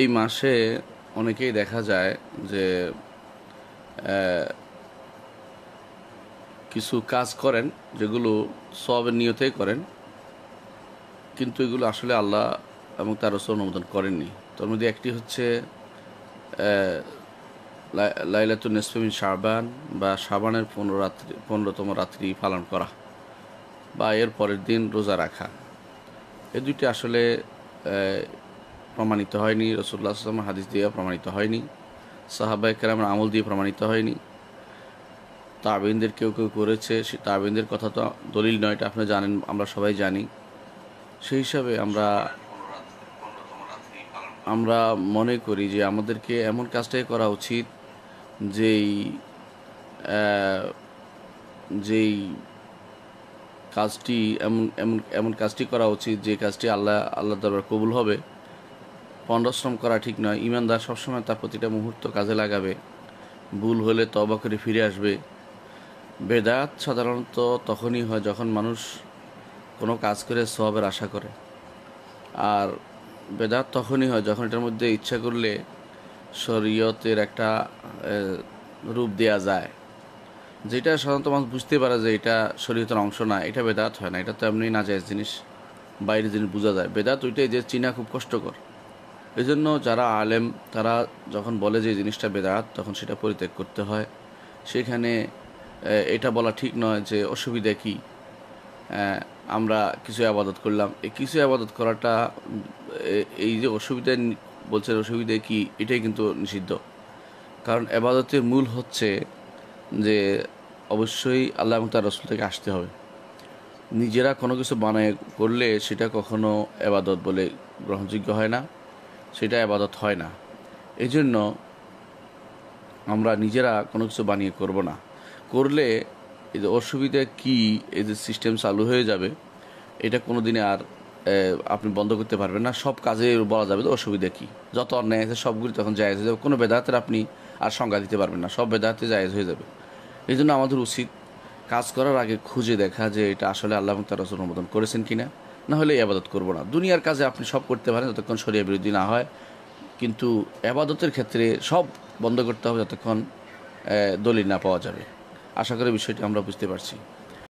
এই মাসে অনেকেই দেখা যায় যে কিছু কাজ করেন যেগুলো সব নিয়তেই করেন কিন্তু এগুলো আসলে আল্লাহ এবং তার রসুল অনুমোদন করেননি তার মধ্যে একটি হচ্ছে লাইলাতুল নেসফিমিন সাবান বা শাবানের পনেরো রাত্রি পনেরোতম রাত্রি পালন করা বা এর পরের দিন রোজা রাখা এ দুটি আসলে প্রমাণিত হয়নি রসুল্লাহ আসলাম হাদিস দিয়ে প্রমাণিত হয়নি সাহাবা কেরামের আমল দিয়ে প্রমাণিত হয়নি তাবিনদের কেউ কেউ করেছে সে তাবিনদের কথা তো দলিল নয় এটা আপনি জানেন আমরা সবাই জানি সেই হিসাবে আমরা আমরা মনে করি যে আমাদেরকে এমন কাজটাই করা উচিত যেই যেই কাজটি এমন এমন এমন কাজটি করা উচিত যে কাজটি আল্লাহ আল্লাহ দরবার কবুল হবে পণ্ডশ্রম করা ঠিক নয় ইমানদার সবসময় তার প্রতিটা মুহূর্ত কাজে লাগাবে ভুল হলে তবা করে ফিরে আসবে বেদাত সাধারণত তখনই হয় যখন মানুষ কোনো কাজ করে সবের আশা করে আর বেদাত তখনই হয় যখন এটার মধ্যে ইচ্ছা করলে শরীয়তের একটা রূপ দেয়া যায় যেটা সাধারণত মানুষ বুঝতে পারে যে এটা শরীয়তের অংশ না এটা বেদাত হয় না এটা তো এমনি না যায় জিনিস বাইরের জিনিস বোঝা যায় বেদাত ওইটাই যে চিনা খুব কষ্টকর এজন্য যারা আলেম তারা যখন বলে যে জিনিসটা বেদাত তখন সেটা পরিত্যাগ করতে হয় সেখানে এটা বলা ঠিক নয় যে অসুবিধা কী আমরা কিছু আবাদত করলাম এই কিছু আবাদত করাটা এই যে অসুবিধা বলছেন অসুবিধা কি এটাই কিন্তু নিষিদ্ধ কারণ আবাদতের মূল হচ্ছে যে অবশ্যই আল্লাহ এবং তার রসুল থেকে আসতে হবে নিজেরা কোনো কিছু বানায় করলে সেটা কখনো আবাদত বলে গ্রহণযোগ্য হয় না সেটা আবাদত হয় না এজন্য আমরা নিজেরা কোনো কিছু বানিয়ে করব না করলে এই যে অসুবিধা কী এই যে সিস্টেম চালু হয়ে যাবে এটা কোনো দিনে আর আপনি বন্ধ করতে পারবেন না সব কাজে বলা যাবে তো অসুবিধা কী যত অন্যায় আছে সবগুলি তখন জায়গা হয়ে যাবে কোনো বেদাতের আপনি আর সংজ্ঞা দিতে পারবেন না সব বেদাতে জায়েজ হয়ে যাবে এই জন্য আমাদের উচিত কাজ করার আগে খুঁজে দেখা যে এটা আসলে আল্লাহ তার অনুমোদন করেছেন কি না না হলে আবাদত করব না দুনিয়ার কাজে আপনি সব করতে পারেন যতক্ষণ শরিয়া বিরোধী না হয় কিন্তু আবাদতের ক্ষেত্রে সব বন্ধ করতে হবে যতক্ষণ দলিল না পাওয়া যাবে আশা করি বিষয়টি আমরা বুঝতে পারছি